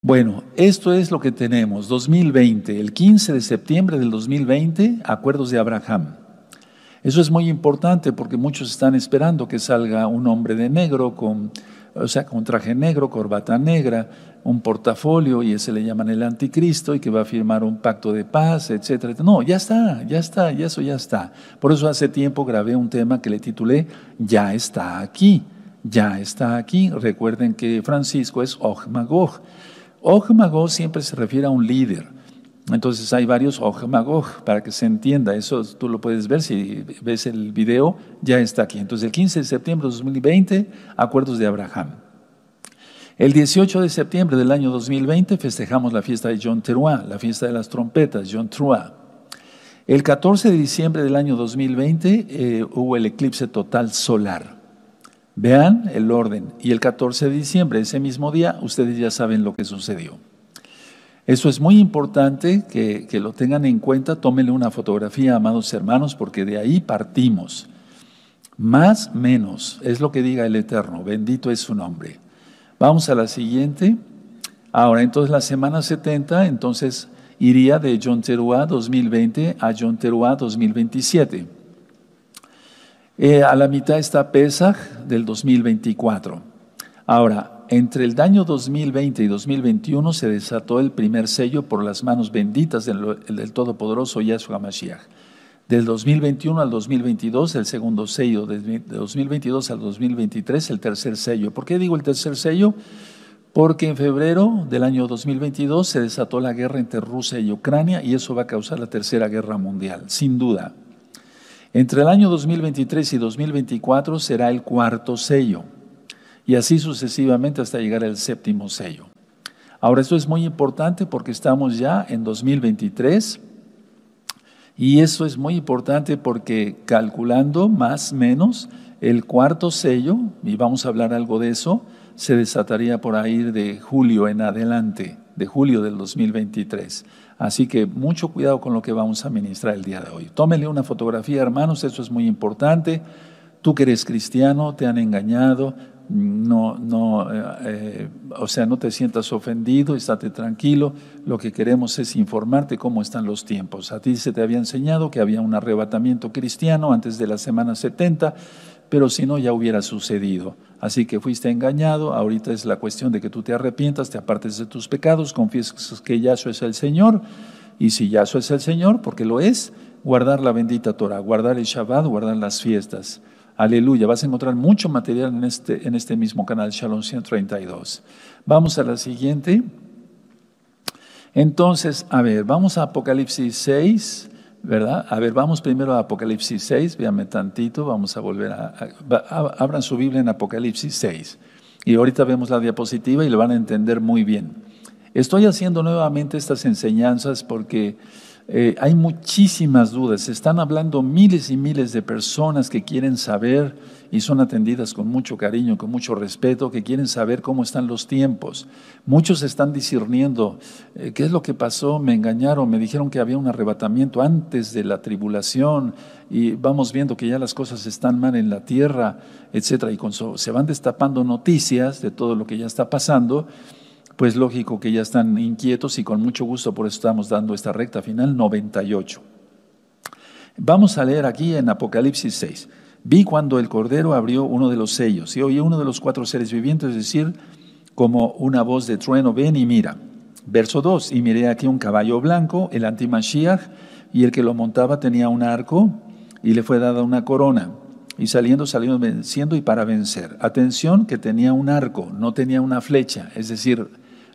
Bueno, esto es lo que tenemos, 2020, el 15 de septiembre del 2020, acuerdos de Abraham. Eso es muy importante porque muchos están esperando que salga un hombre de negro con, o sea, con traje negro, corbata negra, un portafolio y ese le llaman el anticristo y que va a firmar un pacto de paz, etcétera. No, ya está, ya está, ya eso ya está. Por eso hace tiempo grabé un tema que le titulé Ya está aquí. Ya está aquí. Recuerden que Francisco es Magog. Og Magog siempre se refiere a un líder. Entonces hay varios Og para que se entienda. Eso tú lo puedes ver si ves el video, ya está aquí. Entonces el 15 de septiembre de 2020, acuerdos de Abraham. El 18 de septiembre del año 2020 festejamos la fiesta de John Teruá, la fiesta de las trompetas, John Teruah. El 14 de diciembre del año 2020 eh, hubo el eclipse total solar. Vean el orden. Y el 14 de diciembre, ese mismo día, ustedes ya saben lo que sucedió. Eso es muy importante que, lo tengan en cuenta. Tómenle una fotografía, amados hermanos, porque de ahí partimos. Más, menos, es lo que diga el Eterno. Bendito es su nombre. Vamos a la siguiente. Ahora, entonces, la semana 70, entonces, iría de John Teruá 2020 a John Teruá 2027. Eh, a la mitad está Pesach del 2024. Ahora, entre el año 2020 y 2021 se desató el primer sello por las manos benditas del, Todopoderoso Yahshua Mashiach. Del 2021 al 2022, el segundo sello. De 2022 al 2023, el tercer sello. ¿Por qué digo el tercer sello? Porque en febrero del año 2022 se desató la guerra entre Rusia y Ucrania y eso va a causar la tercera guerra mundial, sin duda. Entre el año 2023 y 2024 será el cuarto sello y así sucesivamente hasta llegar al séptimo sello. Ahora esto es muy importante porque estamos ya en 2023 y eso es muy importante porque calculando más menos el cuarto sello, y vamos a hablar algo de eso, se desataría por ahí de julio en adelante, de julio del 2023. Así que mucho cuidado con lo que vamos a ministrar el día de hoy. Tómele una fotografía, hermanos, eso es muy importante. Tú que eres cristiano, te han engañado, no, no, eh, eh, o sea, no te sientas ofendido, estate tranquilo. Lo que queremos es informarte cómo están los tiempos. A ti se te había enseñado que había un arrebatamiento cristiano antes de la semana 70, pero si no ya hubiera sucedido. Así que fuiste engañado, ahorita es la cuestión de que tú te arrepientas, te apartes de tus pecados, confieses que Yahshua es el Señor, y si Yahshua es el Señor, porque lo es, guardar la bendita Torah, guardar el Shabbat, guardar las fiestas. Aleluya, vas a encontrar mucho material en este, en este mismo canal, Shalom 132. Vamos a la siguiente. Entonces, a ver, vamos a Apocalipsis 6, ¿verdad? A ver, vamos primero a Apocalipsis 6, véame tantito, vamos a volver a, a, Abran su Biblia en Apocalipsis 6. Y ahorita vemos la diapositiva y lo van a entender muy bien. Estoy haciendo nuevamente estas enseñanzas porque eh, hay muchísimas dudas, se están hablando miles y miles de personas que quieren saber y son atendidas con mucho cariño, con mucho respeto, que quieren saber cómo están los tiempos. Muchos están discerniendo eh, qué es lo que pasó, me engañaron, me dijeron que había un arrebatamiento antes de la tribulación y vamos viendo que ya las cosas están mal en la tierra, etcétera, y con se van destapando noticias de todo lo que ya está pasando pues lógico que ya están inquietos y con mucho gusto por eso estamos dando esta recta final 98. Vamos a leer aquí en Apocalipsis 6. Vi cuando el Cordero abrió uno de los sellos y oí uno de los cuatro seres vivientes decir como una voz de trueno, ven y mira. Verso 2, y miré aquí un caballo blanco, el antimashiach, y el que lo montaba tenía un arco y le fue dada una corona. Y saliendo, salió venciendo y para vencer. Atención que tenía un arco, no tenía una flecha, es decir,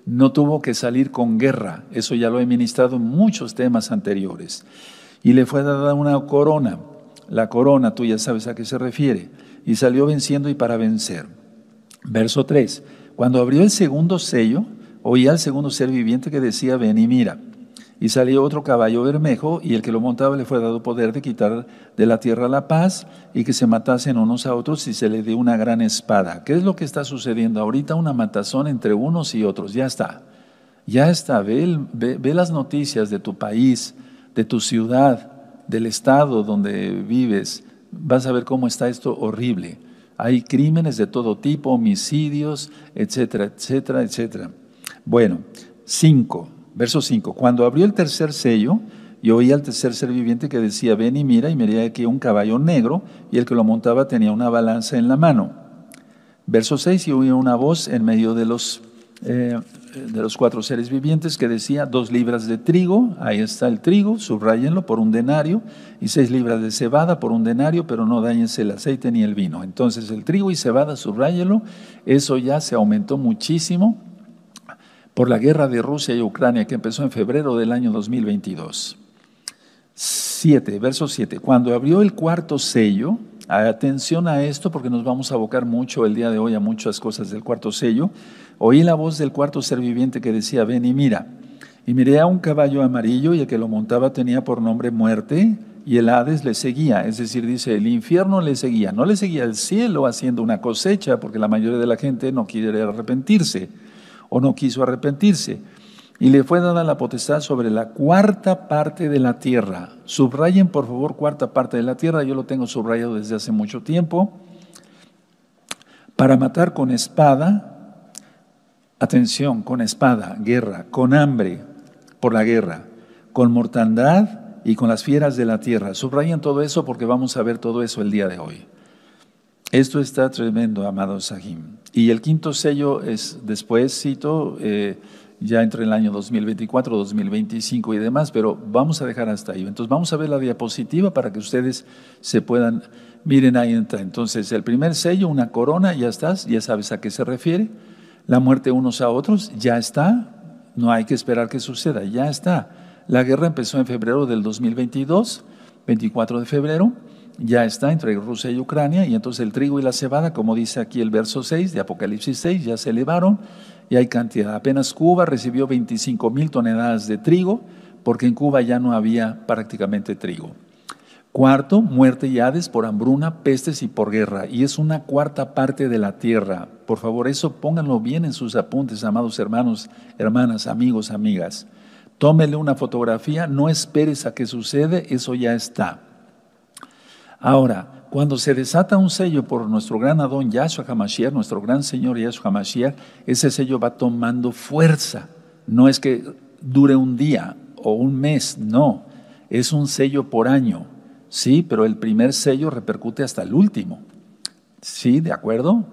no tuvo que salir con guerra, eso ya lo he ministrado en muchos temas anteriores, y le fue dada una corona, la corona, tú ya sabes a qué se refiere, y salió venciendo y para vencer. Verso 3, cuando abrió el segundo sello, oía al segundo ser viviente que decía, ven y mira. Y salió otro caballo bermejo, y el que lo montaba le fue dado poder de quitar de la tierra la paz y que se matasen unos a otros y se le dio una gran espada. ¿Qué es lo que está sucediendo ahorita? Una matazón entre unos y otros. Ya está. Ya está. Ve, ve las noticias de tu país, de tu ciudad, del estado donde vives. Vas a ver cómo está esto horrible. Hay crímenes de todo tipo, homicidios, etcétera, etcétera, etcétera. Bueno, cinco. Verso 5. Cuando abrió el tercer sello, yo oí al tercer ser viviente que decía, ven y mira, y miré aquí un caballo negro, y el que lo montaba tenía una balanza en la mano. Verso 6, y oí una voz en medio de los, eh, de los cuatro seres vivientes que decía, dos libras de trigo, ahí está el trigo, subrayenlo por un denario, y seis libras de cebada por un denario, pero no dañense el aceite ni el vino. Entonces el trigo y cebada, subrayenlo, eso ya se aumentó muchísimo por la guerra de Rusia y Ucrania que empezó en febrero del año 2022. 7, verso 7. Cuando abrió el cuarto sello, atención a esto porque nos vamos a abocar mucho el día de hoy a muchas cosas del cuarto sello, oí la voz del cuarto ser viviente que decía, ven y mira. Y miré a un caballo amarillo y el que lo montaba tenía por nombre muerte y el Hades le seguía, es decir, dice, el infierno le seguía, no le seguía el cielo haciendo una cosecha porque la mayoría de la gente no quiere arrepentirse o no quiso arrepentirse. Y le fue dada la potestad sobre la cuarta parte de la tierra. Subrayen, por favor, cuarta parte de la tierra. Yo lo tengo subrayado desde hace mucho tiempo. Para matar con espada, atención, con espada, guerra, con hambre, por la guerra, con mortandad y con las fieras de la tierra. Subrayen todo eso porque vamos a ver todo eso el día de hoy. Esto está tremendo, amado Sahim. Y el quinto sello es, después cito, eh, ya entre el año 2024, 2025 y demás, pero vamos a dejar hasta ahí. Entonces vamos a ver la diapositiva para que ustedes se puedan, miren ahí entra. Entonces el primer sello, una corona, ya estás, ya sabes a qué se refiere. La muerte unos a otros, ya está, no hay que esperar que suceda, ya está. La guerra empezó en febrero del 2022, 24 de febrero ya está entre Rusia y Ucrania, y entonces el trigo y la cebada, como dice aquí el verso 6 de Apocalipsis 6, ya se elevaron y hay cantidad. Apenas Cuba recibió 25 mil toneladas de trigo, porque en Cuba ya no había prácticamente trigo. Cuarto, muerte y Hades por hambruna, pestes y por guerra. Y es una cuarta parte de la tierra. Por favor, eso pónganlo bien en sus apuntes, amados hermanos, hermanas, amigos, amigas. Tómele una fotografía, no esperes a que sucede, eso ya está. Ahora, cuando se desata un sello por nuestro gran Adón Yahshua Hamashiach, nuestro gran Señor Yahshua Hamashiach, ese sello va tomando fuerza. No es que dure un día o un mes, no. Es un sello por año, sí, pero el primer sello repercute hasta el último. ¿Sí? ¿De acuerdo?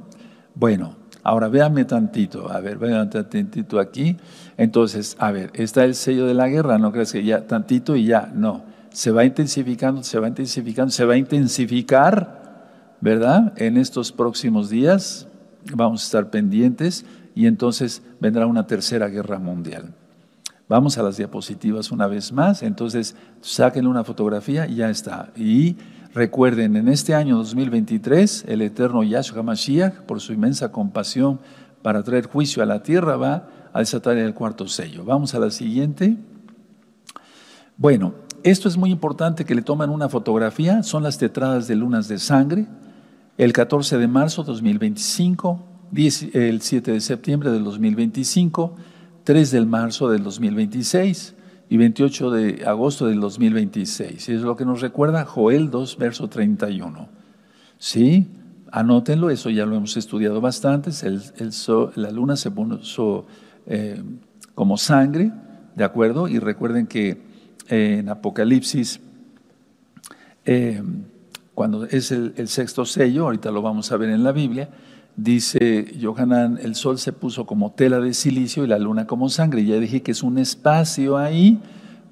Bueno, ahora véame tantito, a ver, véame tantito aquí. Entonces, a ver, está el sello de la guerra, no crees que ya tantito y ya, no se va intensificando, se va intensificando, se va a intensificar, ¿verdad? En estos próximos días vamos a estar pendientes y entonces vendrá una tercera guerra mundial. Vamos a las diapositivas una vez más, entonces saquen una fotografía y ya está. Y recuerden, en este año 2023, el eterno Yahshua Mashiach, por su inmensa compasión para traer juicio a la tierra, va a desatar el cuarto sello. Vamos a la siguiente. Bueno, esto es muy importante que le toman una fotografía, son las tetradas de lunas de sangre, el 14 de marzo 2025, el 7 de septiembre del 2025, 3 de marzo del 2026 y 28 de agosto del 2026. Y es lo que nos recuerda Joel 2, verso 31. ¿Sí? Anótenlo, eso ya lo hemos estudiado bastante. la luna se puso eh, como sangre, ¿de acuerdo? Y recuerden que en Apocalipsis, eh, cuando es el, sexto sello, ahorita lo vamos a ver en la Biblia, dice Johanan, el sol se puso como tela de silicio y la luna como sangre. Ya dije que es un espacio ahí,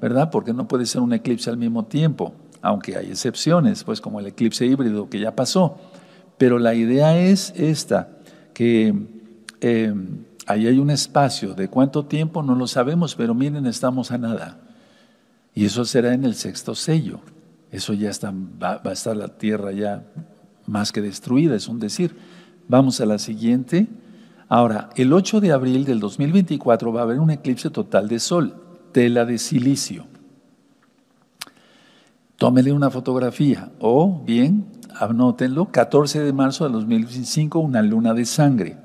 ¿verdad? Porque no puede ser un eclipse al mismo tiempo, aunque hay excepciones, pues como el eclipse híbrido que ya pasó. Pero la idea es esta, que eh, ahí hay un espacio, ¿de cuánto tiempo? No lo sabemos, pero miren, estamos a nada. Y eso será en el sexto sello. Eso ya está, va, a estar la tierra ya más que destruida, es un decir. Vamos a la siguiente. Ahora, el 8 de abril del 2024 va a haber un eclipse total de sol, tela de silicio. Tómele una fotografía o bien, anótenlo, 14 de marzo del 2025 una luna de sangre.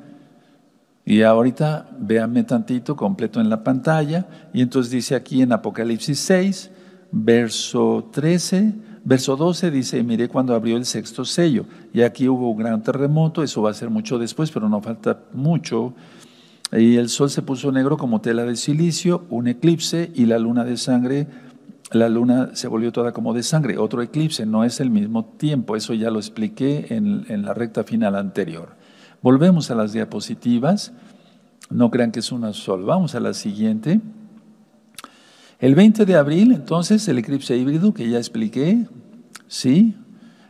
Y ahorita véanme tantito completo en la pantalla. Y entonces dice aquí en Apocalipsis 6, verso 13, verso 12 dice, mire miré cuando abrió el sexto sello. Y aquí hubo un gran terremoto, eso va a ser mucho después, pero no falta mucho. Y el sol se puso negro como tela de silicio, un eclipse y la luna de sangre, la luna se volvió toda como de sangre, otro eclipse, no es el mismo tiempo, eso ya lo expliqué en la recta final anterior. Volvemos a las diapositivas. No crean que es una sola. Vamos a la siguiente. El 20 de abril, entonces, el eclipse híbrido que ya expliqué, ¿sí?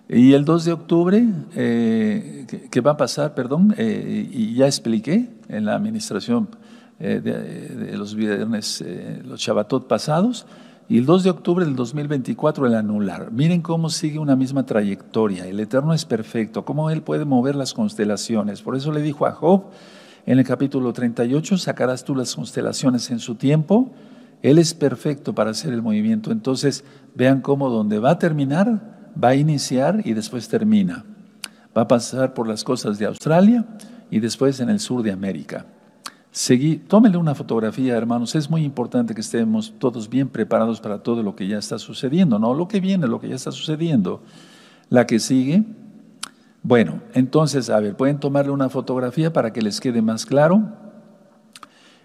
Y el 2 de octubre, eh, que, va a pasar, perdón, eh, y ya expliqué en la administración eh, de, los viernes, los Shabbatot pasados, y el 2 de octubre del 2024 el anular. Miren cómo sigue una misma trayectoria. El Eterno es perfecto, cómo Él puede mover las constelaciones. Por eso le dijo a Job en el capítulo 38, sacarás tú las constelaciones en su tiempo. Él es perfecto para hacer el movimiento. Entonces vean cómo donde va a terminar, va a iniciar y después termina. Va a pasar por las cosas de Australia y después en el sur de América. Seguí, tómenle una fotografía, hermanos. Es muy importante que estemos todos bien preparados para todo lo que ya está sucediendo, ¿no? Lo que viene, lo que ya está sucediendo. La que sigue. Bueno, entonces, a ver, pueden tomarle una fotografía para que les quede más claro.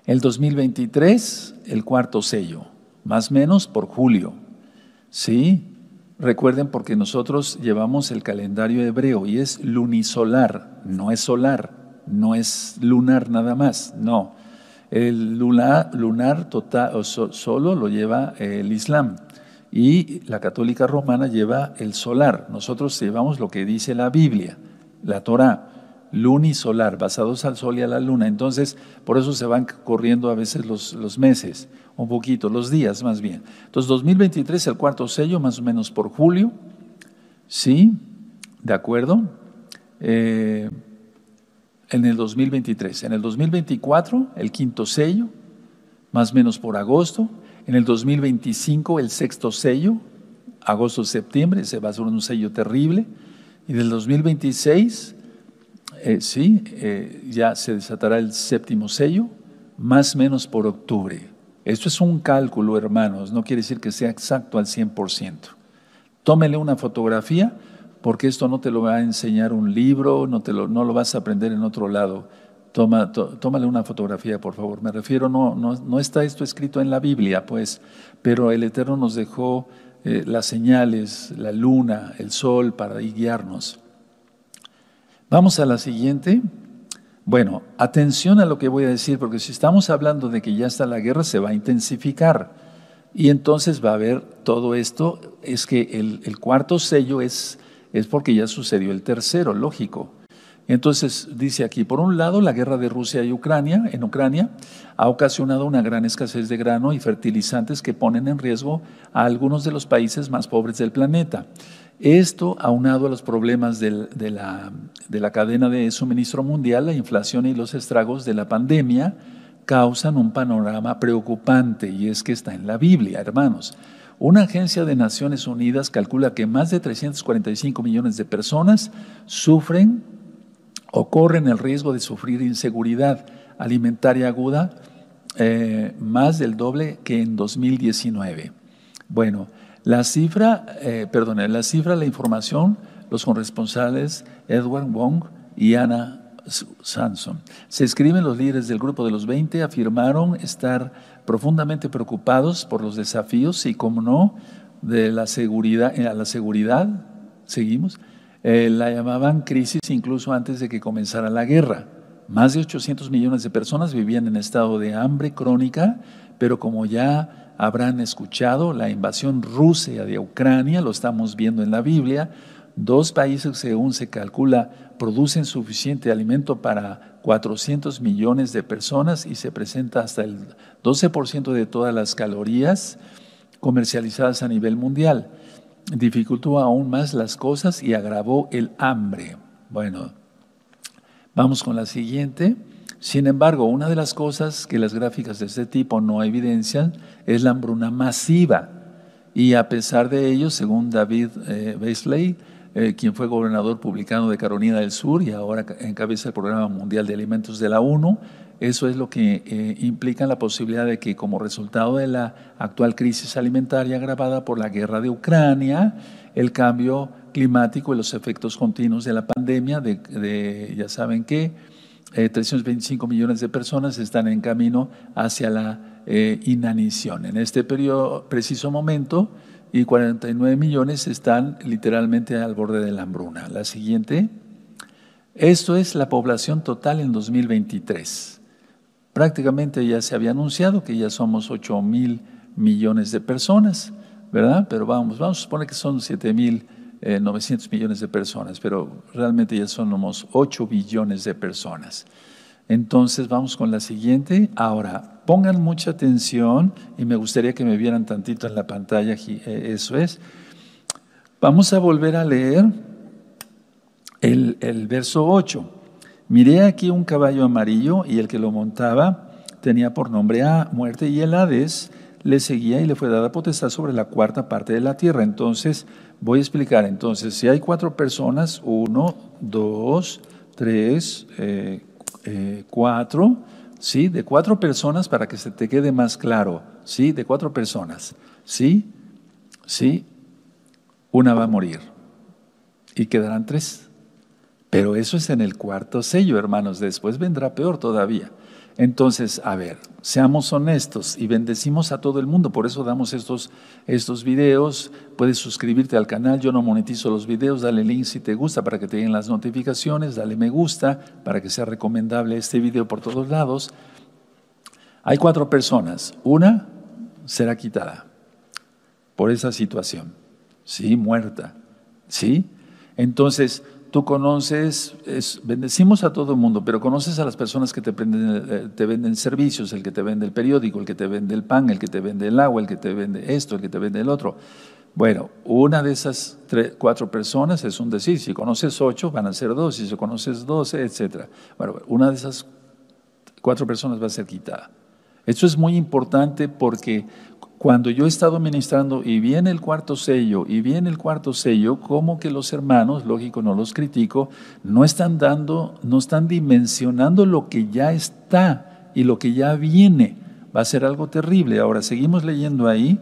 El 2023, el cuarto sello, más o menos por julio. ¿Sí? Recuerden porque nosotros llevamos el calendario hebreo y es lunisolar, no es solar no es lunar nada más, no. El lunar, total, solo lo lleva el Islam y la católica romana lleva el solar. Nosotros llevamos lo que dice la Biblia, la Torá, solar, basados al sol y a la luna. Entonces, por eso se van corriendo a veces los, meses, un poquito, los días más bien. Entonces, 2023, el cuarto sello, más o menos por julio, ¿sí? ¿De acuerdo? Eh, en el 2023. En el 2024, el quinto sello, más o menos por agosto. En el 2025, el sexto sello, agosto-septiembre, se va a hacer un sello terrible. Y del 2026, eh, sí, eh, ya se desatará el séptimo sello, más o menos por octubre. Esto es un cálculo, hermanos, no quiere decir que sea exacto al 100%. Tómele una fotografía porque esto no te lo va a enseñar un libro, no, te lo, no lo vas a aprender en otro lado. tómale una fotografía, por favor. Me refiero, no, no, no, está esto escrito en la Biblia, pues, pero el Eterno nos dejó eh, las señales, la luna, el sol, para guiarnos. Vamos a la siguiente. Bueno, atención a lo que voy a decir, porque si estamos hablando de que ya está la guerra, se va a intensificar. Y entonces va a haber todo esto, es que el cuarto sello es es porque ya sucedió el tercero, lógico. Entonces, dice aquí, por un lado, la guerra de Rusia y Ucrania, en Ucrania, ha ocasionado una gran escasez de grano y fertilizantes que ponen en riesgo a algunos de los países más pobres del planeta. Esto, aunado a los problemas de la cadena de suministro mundial, la inflación y los estragos de la pandemia, causan un panorama preocupante y es que está en la Biblia, hermanos. Una agencia de Naciones Unidas calcula que más de 345 millones de personas sufren o corren el riesgo de sufrir inseguridad alimentaria aguda, eh, más del doble que en 2019. Bueno, la cifra, eh, perdón, la cifra, la información, los corresponsales Edward Wong y Anna Sanson. Se escriben los líderes del grupo de los 20, afirmaron estar profundamente preocupados por los desafíos y, como no, de la seguridad, eh, a la seguridad, seguimos, eh, la llamaban crisis incluso antes de que comenzara la guerra. Más de 800 millones de personas vivían en estado de hambre crónica, pero como ya habrán escuchado, la invasión rusa de Ucrania, lo estamos viendo en la Biblia, dos países según se calcula producen suficiente alimento para 400 millones de personas y se presenta hasta el 12% de todas las calorías comercializadas a nivel mundial. Dificultó aún más las cosas y agravó el hambre. Bueno, vamos con la siguiente. Sin embargo, una de las cosas que las gráficas de este tipo no evidencian es la hambruna masiva. Y a pesar de ello, según David eh, eh, quien fue gobernador publicano de Carolina del Sur y ahora encabeza el Programa Mundial de Alimentos de la ONU. Eso es lo que eh, implica la posibilidad de que como resultado de la actual crisis alimentaria agravada por la guerra de Ucrania, el cambio climático y los efectos continuos de la pandemia, de, ya saben que eh, 325 millones de personas están en camino hacia la inanición. En este periodo, preciso momento, y 49 millones están literalmente al borde de la hambruna. La siguiente. Esto es la población total en 2023. Prácticamente ya se había anunciado que ya somos 8 mil millones de personas, ¿verdad? Pero vamos, vamos a suponer que son 7 mil 900 eh, millones de personas, pero realmente ya somos 8 billones de personas. Entonces vamos con la siguiente. Ahora, pongan mucha atención y me gustaría que me vieran tantito en la pantalla, eh, eso es. Vamos a volver a leer el, verso 8. Miré aquí un caballo amarillo y el que lo montaba tenía por nombre a muerte y el Hades le seguía y le fue dada potestad sobre la cuarta parte de la tierra. Entonces, voy a explicar. Entonces, si hay cuatro personas, uno, dos, tres, cuatro. Eh, eh, cuatro, ¿sí? De cuatro personas para que se te quede más claro, ¿sí? De cuatro personas, ¿sí? ¿Sí? Una va a morir y quedarán tres. Pero eso es en el cuarto sello, hermanos. Después vendrá peor todavía. Entonces, a ver, seamos honestos y bendecimos a todo el mundo, por eso damos estos, estos videos, puedes suscribirte al canal, yo no monetizo los videos, dale link si te gusta para que te lleguen las notificaciones, dale me gusta para que sea recomendable este video por todos lados. Hay cuatro personas, una será quitada por esa situación, sí, muerta, sí. Entonces, tú conoces, bendecimos a todo el mundo, pero conoces a las personas que eh, te, venden servicios, el que te vende el periódico, el que te vende el pan, el que te vende el agua, el que te vende esto, el que te vende el otro. Bueno, una de esas cuatro personas es un decir, si conoces ocho van a ser dos, si conoces doce, etc. Bueno, una de esas cuatro personas va a ser quitada. Esto es muy importante porque cuando yo he estado ministrando y viene el cuarto sello, y viene el cuarto sello, como que los hermanos, lógico, no los critico, no están dando, no están dimensionando lo que ya está y lo que ya viene. Va a ser algo terrible. Ahora, seguimos leyendo ahí.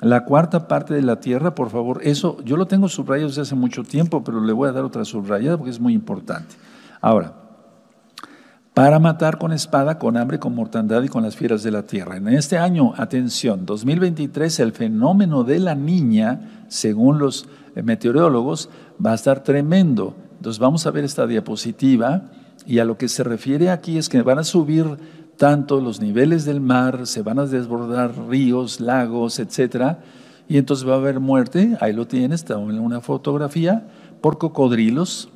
La cuarta parte de la tierra, por favor, eso yo lo tengo subrayado desde hace mucho tiempo, pero le voy a dar otra subrayada porque es muy importante. Ahora, para matar con espada, con hambre, con mortandad y con las fieras de la tierra. En este año, atención, 2023, el fenómeno de la niña, según los eh, meteorólogos, va a estar tremendo. Entonces vamos a ver esta diapositiva y a lo que se refiere aquí es que van a subir tanto los niveles del mar, se van a desbordar ríos, lagos, etcétera, y entonces va a haber muerte, ahí lo tienes, está en una fotografía, por cocodrilos,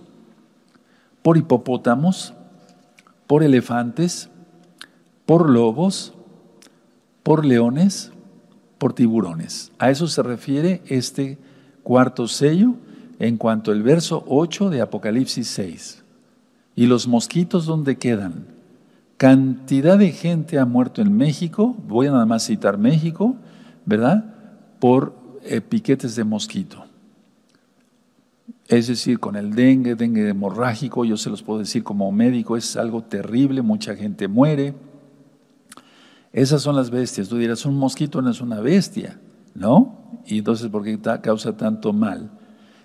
por hipopótamos, por elefantes, por lobos, por leones, por tiburones. A eso se refiere este cuarto sello en cuanto al verso 8 de Apocalipsis 6. ¿Y los mosquitos dónde quedan? Cantidad de gente ha muerto en México, voy a nada más citar México, ¿verdad? Por eh, piquetes de mosquito. Es decir, con el dengue, dengue hemorrágico, yo se los puedo decir como médico, es algo terrible, mucha gente muere. Esas son las bestias. Tú dirás, un mosquito no es una bestia, ¿no? Y entonces, ¿por qué causa tanto mal?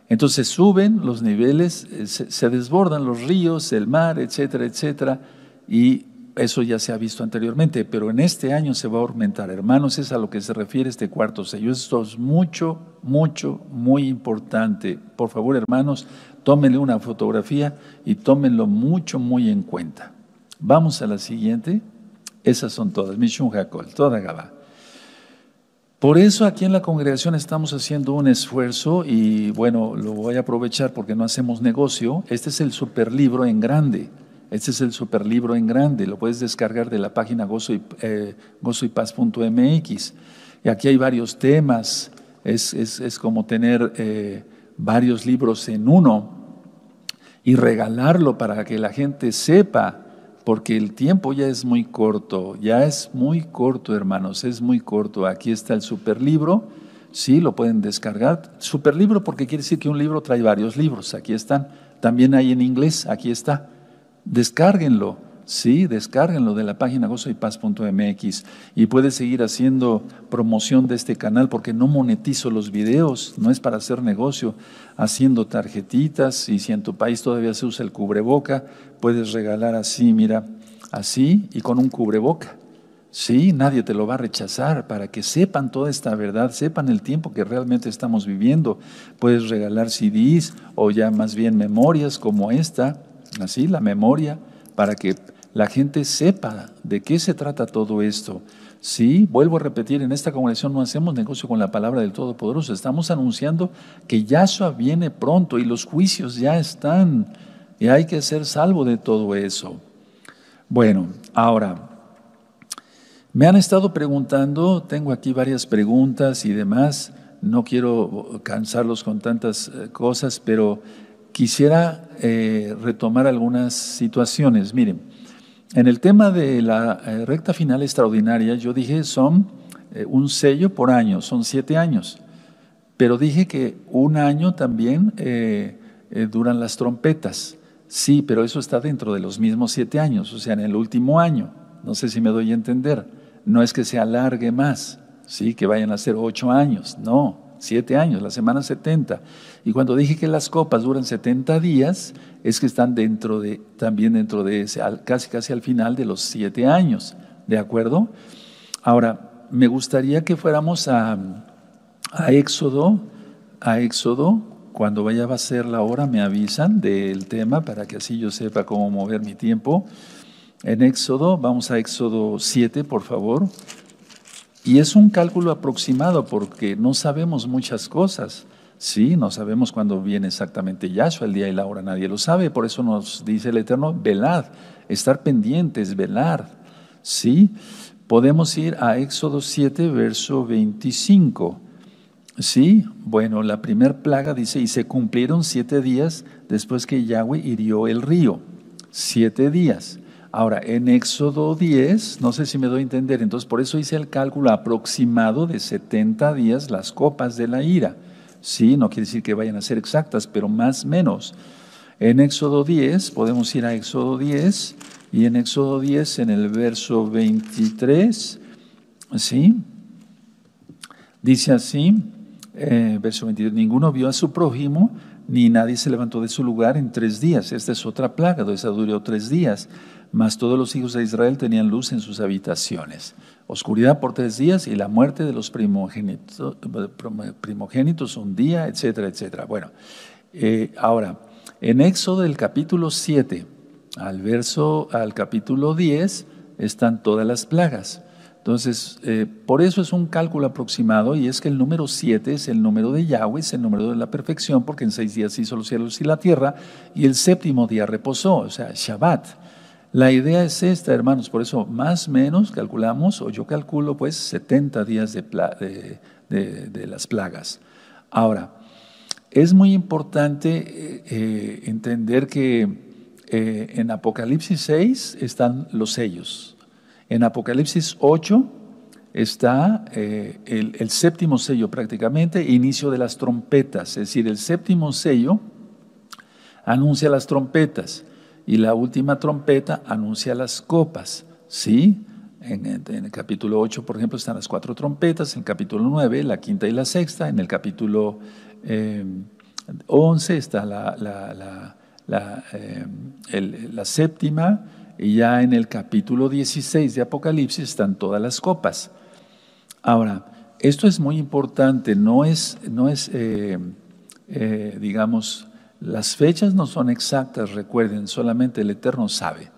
Entonces suben los niveles, eh, se, desbordan los ríos, el mar, etcétera, etcétera, y eso ya se ha visto anteriormente, pero en este año se va a aumentar. Hermanos, es a lo que se refiere este cuarto sello. Esto es mucho, mucho, muy importante. Por favor, hermanos, tómenle una fotografía y tómenlo mucho, muy en cuenta. Vamos a la siguiente. Esas son todas. Mishun Hakol, toda Gaba. Por eso aquí en la congregación estamos haciendo un esfuerzo y bueno, lo voy a aprovechar porque no hacemos negocio. Este es el superlibro en grande este es el superlibro en grande, lo puedes descargar de la página gozo y, eh, gozoypaz.mx. Y aquí hay varios temas, es, como tener eh, varios libros en uno y regalarlo para que la gente sepa, porque el tiempo ya es muy corto, ya es muy corto, hermanos, es muy corto. Aquí está el superlibro, sí, lo pueden descargar. Superlibro porque quiere decir que un libro trae varios libros, aquí están. También hay en inglés, aquí está. Descárguenlo, sí, descárguenlo de la página gozoypaz.mx y puedes seguir haciendo promoción de este canal porque no monetizo los videos, no es para hacer negocio, haciendo tarjetitas y si en tu país todavía se usa el cubreboca, puedes regalar así, mira, así y con un cubreboca. Sí, nadie te lo va a rechazar. Para que sepan toda esta verdad, sepan el tiempo que realmente estamos viviendo. Puedes regalar CDs o ya más bien memorias como esta así la memoria, para que la gente sepa de qué se trata todo esto. Sí, vuelvo a repetir, en esta congregación no hacemos negocio con la palabra del Todopoderoso, estamos anunciando que Yahshua viene pronto y los juicios ya están y hay que ser salvo de todo eso. Bueno, ahora, me han estado preguntando, tengo aquí varias preguntas y demás, no quiero cansarlos con tantas eh, cosas, pero Quisiera eh, retomar algunas situaciones. Miren, en el tema de la eh, recta final extraordinaria, yo dije son eh, un sello por año, son siete años, pero dije que un año también duran las trompetas. Sí, pero eso está dentro de los mismos siete años, o sea, en el último año. No sé si me doy a entender. No es que se alargue más, sí, que vayan a ser ocho años, no siete años, la semana 70. Y cuando dije que las copas duran 70 días, es que están dentro de, también dentro de ese, casi casi al final de los siete años, ¿de acuerdo? Ahora, me gustaría que fuéramos a, a Éxodo, a Éxodo, cuando vaya a ser la hora me avisan del tema para que así yo sepa cómo mover mi tiempo. En Éxodo, vamos a Éxodo 7, por favor. Y es un cálculo aproximado porque no sabemos muchas cosas. Sí, no sabemos cuándo viene exactamente Yahshua, el día y la hora, nadie lo sabe. Por eso nos dice el Eterno, velad, estar pendientes, velar. Sí, podemos ir a Éxodo 7, verso 25. Sí, bueno, la primera plaga dice, y se cumplieron siete días después que Yahweh hirió el río. Siete días. Ahora, en Éxodo 10, no sé si me doy a entender, entonces por eso hice el cálculo aproximado de 70 días las copas de la ira. Sí, no quiere decir que vayan a ser exactas, pero más menos. En Éxodo 10, podemos ir a Éxodo 10, y en Éxodo 10, en el verso 23, ¿sí? Dice así, eh, verso 23, ninguno vio a su prójimo, ni nadie se levantó de su lugar en tres días. Esta es otra plaga, esa duró tres días mas todos los hijos de Israel tenían luz en sus habitaciones. Oscuridad por tres días y la muerte de los primogénitos, un día, etcétera, etcétera. Bueno, eh, ahora, en Éxodo del capítulo 7 al, verso, al capítulo 10 están todas las plagas. Entonces, eh, por eso es un cálculo aproximado y es que el número 7 es el número de Yahweh, es el número de la perfección, porque en seis días hizo los cielos y la tierra, y el séptimo día reposó, o sea, Shabbat. La idea es esta, hermanos, por eso más o menos calculamos, o yo calculo pues 70 días de, las plagas. Ahora, es muy importante eh, eh, entender que eh, en Apocalipsis 6 están los sellos, en Apocalipsis 8 está el, el, séptimo sello prácticamente, inicio de las trompetas, es decir, el séptimo sello anuncia las trompetas y la última trompeta anuncia las copas, ¿sí? En, el capítulo 8, por ejemplo, están las cuatro trompetas, en el capítulo 9, la quinta y la sexta, en el capítulo 11 eh, está eh, la, séptima, y ya en el capítulo 16 de Apocalipsis están todas las copas. Ahora, esto es muy importante, no es, no es eh, digamos, las fechas no son exactas, recuerden, solamente el Eterno sabe.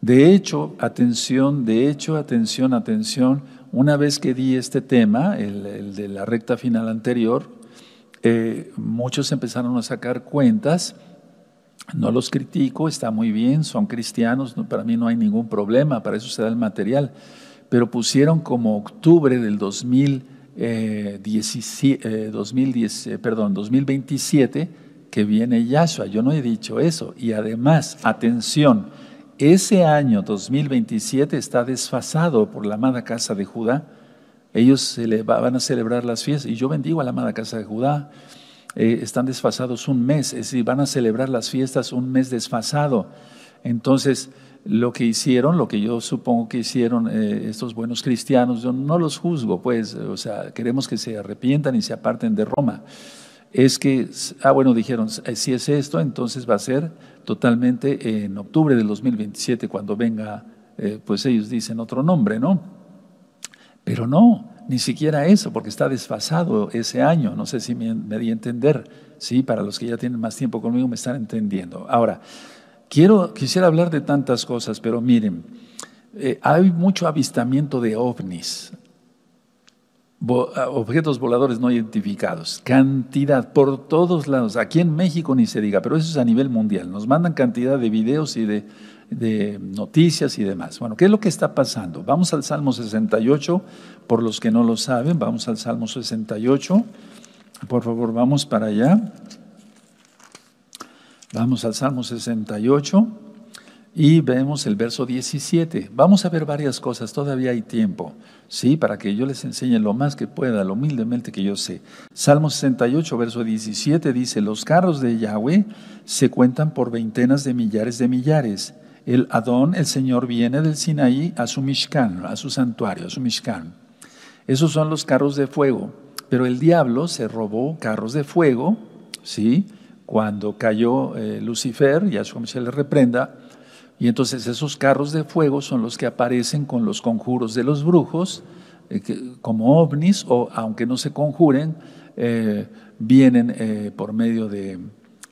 De hecho, atención, de hecho, atención, atención, una vez que di este tema, el, de la recta final anterior, eh, muchos empezaron a sacar cuentas. No los critico, está muy bien, son cristianos, para mí no hay ningún problema, para eso se da el material. Pero pusieron como octubre del 2010, eh, eh, perdón, 2027 que viene Yahshua. Yo no he dicho eso. Y además, atención, ese año 2027 está desfasado por la amada casa de Judá. Ellos van a celebrar las fiestas. Y yo bendigo a la amada casa de Judá. Eh, están desfasados un mes, es decir, van a celebrar las fiestas un mes desfasado. Entonces, lo que hicieron, lo que yo supongo que hicieron eh, estos buenos cristianos, yo no los juzgo, pues, o sea, queremos que se arrepientan y se aparten de Roma es que, ah, bueno, dijeron, eh, si es esto, entonces va a ser totalmente en octubre del 2027 cuando venga, eh, pues ellos dicen otro nombre, ¿no? Pero no, ni siquiera eso, porque está desfasado ese año, no sé si me, di a entender, ¿sí? Para los que ya tienen más tiempo conmigo me están entendiendo. Ahora, quiero, quisiera hablar de tantas cosas, pero miren, eh, hay mucho avistamiento de ovnis objetos voladores no identificados, cantidad por todos lados, aquí en México ni se diga, pero eso es a nivel mundial, nos mandan cantidad de videos y de, noticias y demás. Bueno, ¿qué es lo que está pasando? Vamos al Salmo 68, por los que no lo saben, vamos al Salmo 68, por favor, vamos para allá, vamos al Salmo 68. Y vemos el verso 17. Vamos a ver varias cosas, todavía hay tiempo, ¿sí? Para que yo les enseñe lo más que pueda, lo humildemente que yo sé. Salmo 68, verso 17 dice, los carros de Yahweh se cuentan por veintenas de millares de millares. El Adón, el Señor, viene del Sinaí a su Mishkan, a su santuario, a su Mishkan. Esos son los carros de fuego. Pero el diablo se robó carros de fuego, ¿sí? Cuando cayó Y eh, Lucifer, su se le reprenda, y entonces esos carros de fuego son los que aparecen con los conjuros de los brujos, eh, como ovnis, o aunque no se conjuren, eh, vienen eh, por medio de,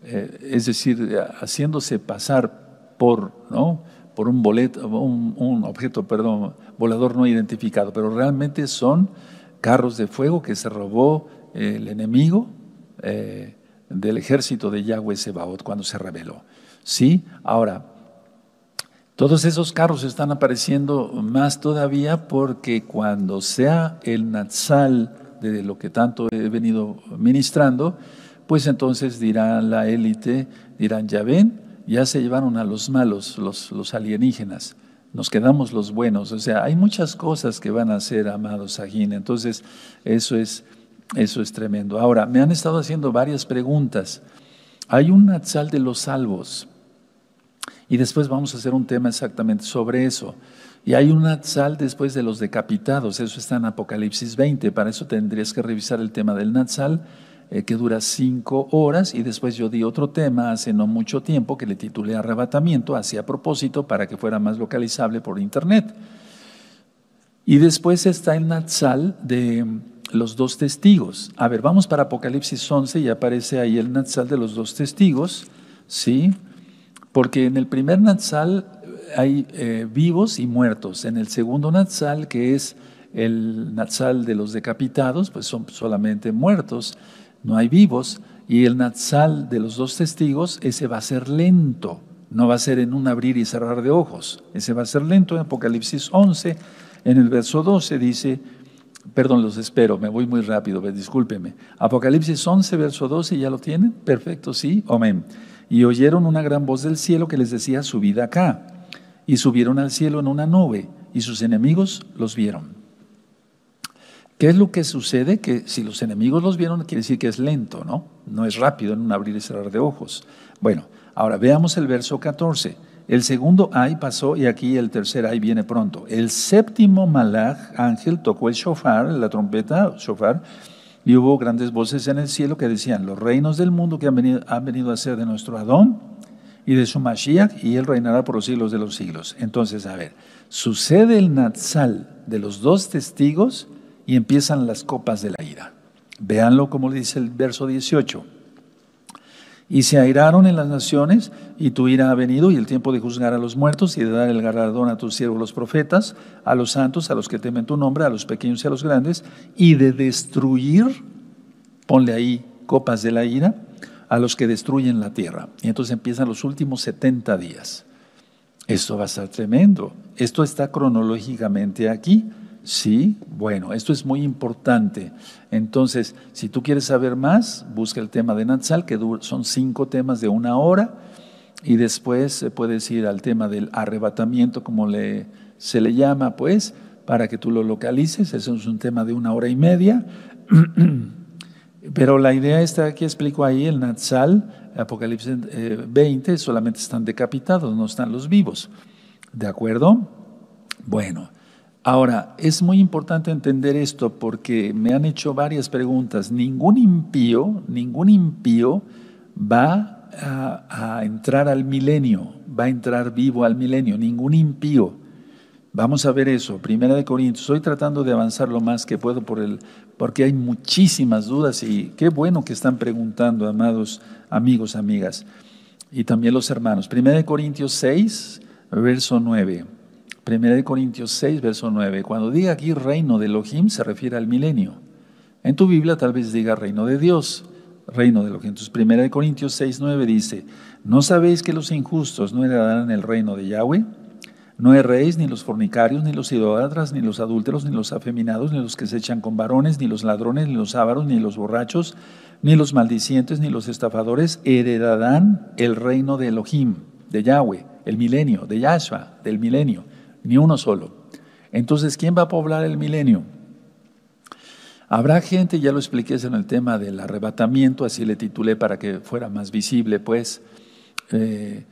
es decir, haciéndose pasar por, ¿no? por un, boleto, un, objeto perdón, volador no identificado, pero realmente son carros de fuego que se robó el enemigo del ejército de Yahweh Sebaot cuando se rebeló. ¿Sí? Ahora, todos esos carros están apareciendo más todavía porque cuando sea el Natsal de lo que tanto he venido ministrando, pues entonces dirá la élite, dirán, ya ven, ya se llevaron a los malos, los, alienígenas, nos quedamos los buenos. O sea, hay muchas cosas que van a hacer, amados Sajín. Entonces, eso es, eso es tremendo. Ahora, me han estado haciendo varias preguntas. Hay un Natsal de los salvos. Y después vamos a hacer un tema exactamente sobre eso. Y hay un Natsal después de los decapitados, eso está en Apocalipsis 20, para eso tendrías que revisar el tema del Natsal, eh, que dura cinco horas, y después yo di otro tema hace no mucho tiempo que le titulé Arrebatamiento, así a propósito, para que fuera más localizable por internet. Y después está el Natsal de mm, los dos testigos. A ver, vamos para Apocalipsis 11 y aparece ahí el Natsal de los dos testigos, ¿sí? sí porque en el primer Natsal hay eh, vivos y muertos. En el segundo Natsal, que es el Natsal de los decapitados, pues son solamente muertos, no hay vivos. Y el Natsal de los dos testigos, ese va a ser lento, no va a ser en un abrir y cerrar de ojos. Ese va a ser lento. En Apocalipsis 11, en el verso 12 dice, perdón, los espero, me voy muy rápido, discúlpeme. Apocalipsis 11, verso 12, ¿ya lo tienen? Perfecto, sí, amén y oyeron una gran voz del cielo que les decía, subid acá. Y subieron al cielo en una nube y sus enemigos los vieron. ¿Qué es lo que sucede? Que si los enemigos los vieron, quiere decir que es lento, ¿no? No es rápido en un abrir y cerrar de ojos. Bueno, ahora veamos el verso 14. El segundo ay pasó y aquí el tercer ay viene pronto. El séptimo malach ángel, tocó el shofar, la trompeta, shofar, y hubo grandes voces en el cielo que decían, los reinos del mundo que han venido, han venido a ser de nuestro Adón y de su Mashiach, y él reinará por los siglos de los siglos. Entonces, a ver, sucede el Natsal de los dos testigos y empiezan las copas de la ira. Véanlo como dice el verso 18. Y se airaron en las naciones, y tu ira ha venido, y el tiempo de juzgar a los muertos, y de dar el galardón a tus siervos los profetas, a los santos, a los que temen tu nombre, a los pequeños y a los grandes, y de destruir, ponle ahí copas de la ira, a los que destruyen la tierra. Y entonces empiezan los últimos 70 días. Esto va a ser tremendo. Esto está cronológicamente aquí. Sí, bueno, esto es muy importante. Entonces, si tú quieres saber más, busca el tema de Natsal, que son cinco temas de una hora, y después puedes ir al tema del arrebatamiento, como se le llama, pues, para que tú lo localices. Eso es un tema de una hora y media. Pero la idea está que explico ahí, el Natsal, Apocalipsis 20, eh, solamente están decapitados, no están los vivos. ¿De acuerdo? Bueno, Ahora, es muy importante entender esto porque me han hecho varias preguntas. Ningún impío, ningún impío va a, entrar al milenio, va a entrar vivo al milenio, ningún impío. Vamos a ver eso, Primera de Corintios. Estoy tratando de avanzar lo más que puedo por el, porque hay muchísimas dudas y qué bueno que están preguntando, amados amigos, amigas, y también los hermanos. Primera de Corintios 6, verso 9. Primera de Corintios 6, verso 9. Cuando diga aquí reino de Elohim, se refiere al milenio. En tu Biblia tal vez diga reino de Dios, reino de Elohim. Entonces, Primera de Corintios 6, 9 dice, ¿no sabéis que los injustos no heredarán el reino de Yahweh? No erréis ni los fornicarios, ni los idólatras, ni los adúlteros, ni los afeminados, ni los que se echan con varones, ni los ladrones, ni los ávaros, ni los borrachos, ni los maldicientes, ni los estafadores heredarán el reino de Elohim, de Yahweh, el milenio, de Yahshua, del milenio ni uno solo. Entonces, ¿quién va a poblar el milenio? Habrá gente, ya lo expliqué en el tema del arrebatamiento, así le titulé para que fuera más visible, pues. Eh,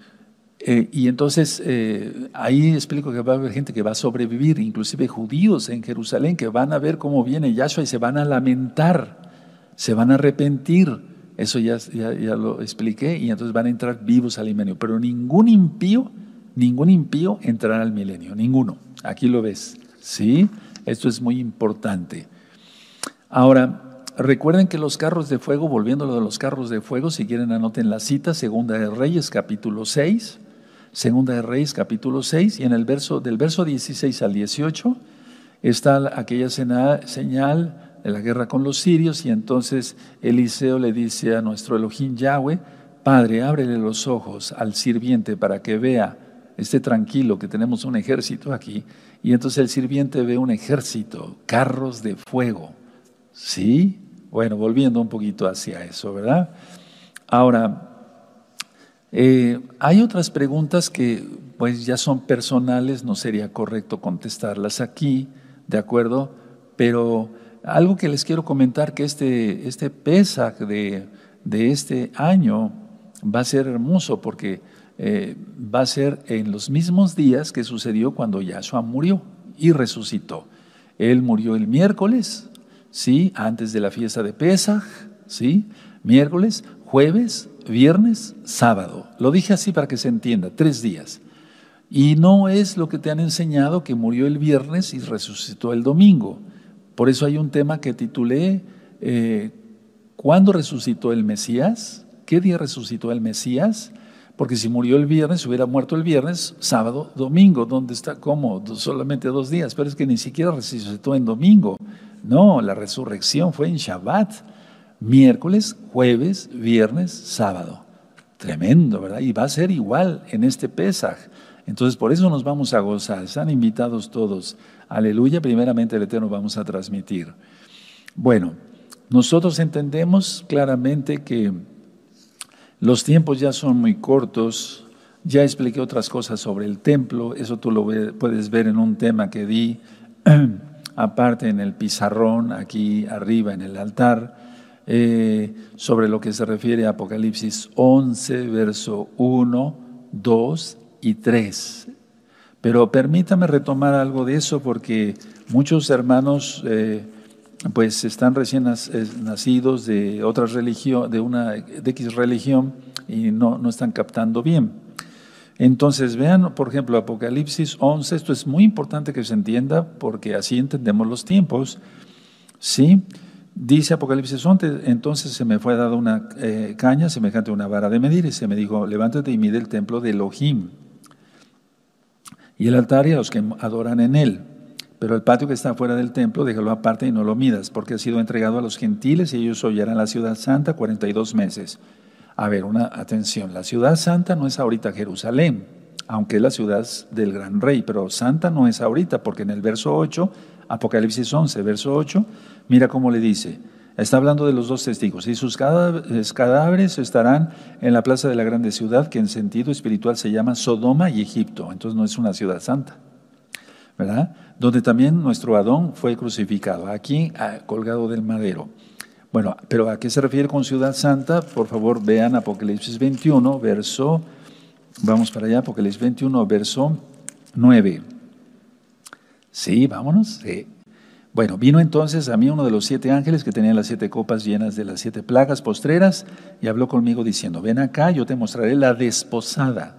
eh, y entonces eh, ahí explico que va a haber gente que va a sobrevivir, inclusive judíos en Jerusalén, que van a ver cómo viene Yahshua y se van a lamentar, se van a arrepentir. Eso ya, ya, ya lo expliqué, y entonces van a entrar vivos al milenio. Pero ningún impío ningún impío entrará al milenio, ninguno. Aquí lo ves, ¿sí? Esto es muy importante. Ahora, recuerden que los carros de fuego, volviendo a lo de los carros de fuego, si quieren anoten la cita, Segunda de Reyes capítulo 6, Segunda de Reyes capítulo 6 y en el verso del verso 16 al 18 está aquella señal de la guerra con los sirios y entonces Eliseo le dice a nuestro Elohim Yahweh, Padre, ábrele los ojos al sirviente para que vea esté tranquilo que tenemos un ejército aquí. Y entonces el sirviente ve un ejército, carros de fuego. ¿Sí? Bueno, volviendo un poquito hacia eso, ¿verdad? Ahora, eh, hay otras preguntas que pues ya son personales, no sería correcto contestarlas aquí, ¿de acuerdo? Pero algo que les quiero comentar que este, este de, de este año va a ser hermoso porque eh, va a ser en los mismos días que sucedió cuando Yahshua murió y resucitó. Él murió el miércoles, ¿sí? Antes de la fiesta de Pesaj, ¿sí? Miércoles, jueves, viernes, sábado. Lo dije así para que se entienda, tres días. Y no es lo que te han enseñado que murió el viernes y resucitó el domingo. Por eso hay un tema que titulé eh, ¿Cuándo resucitó el Mesías? ¿Qué día resucitó el Mesías? porque si murió el viernes, hubiera muerto el viernes, sábado, domingo, ¿dónde está? ¿Cómo? Solamente dos días, pero es que ni siquiera resucitó en domingo. No, la resurrección fue en Shabbat, miércoles, jueves, viernes, sábado. Tremendo, ¿verdad? Y va a ser igual en este Pesaj. Entonces, por eso nos vamos a gozar. Están invitados todos. Aleluya, primeramente el Eterno vamos a transmitir. Bueno, nosotros entendemos claramente que los tiempos ya son muy cortos. Ya expliqué otras cosas sobre el templo. Eso tú lo puedes ver en un tema que di aparte en el pizarrón, aquí arriba en el altar, eh, sobre lo que se refiere a Apocalipsis 11, verso 1, 2 y 3. Pero permítame retomar algo de eso porque muchos hermanos eh, pues están recién eh, nacidos de otra religión, de una X religión y no, no están captando bien. Entonces vean, por ejemplo, Apocalipsis 11, esto es muy importante que se entienda porque así entendemos los tiempos. ¿sí? Dice Apocalipsis 11, entonces se me fue dada una eh, caña semejante a una vara de medir y se me dijo, levántate y mide el templo de Elohim y el altar y a los que adoran en él pero el patio que está fuera del templo, déjalo aparte y no lo midas, porque ha sido entregado a los gentiles y ellos hollarán la ciudad santa 42 meses. A ver, una atención, la ciudad santa no es ahorita Jerusalén, aunque es la ciudad del gran rey, pero santa no es ahorita, porque en el verso 8, Apocalipsis 11, verso 8, mira cómo le dice, está hablando de los dos testigos, y sus cadáveres estarán en la plaza de la grande ciudad, que en sentido espiritual se llama Sodoma y Egipto, entonces no es una ciudad santa, ¿verdad? donde también nuestro Adón fue crucificado, aquí ah, colgado del madero. Bueno, pero ¿a qué se refiere con ciudad santa? Por favor, vean Apocalipsis 21, verso, vamos para allá, Apocalipsis 21, verso 9. Sí, vámonos. Sí. Bueno, vino entonces a mí uno de los siete ángeles que tenía las siete copas llenas de las siete plagas postreras y habló conmigo diciendo, ven acá, yo te mostraré la desposada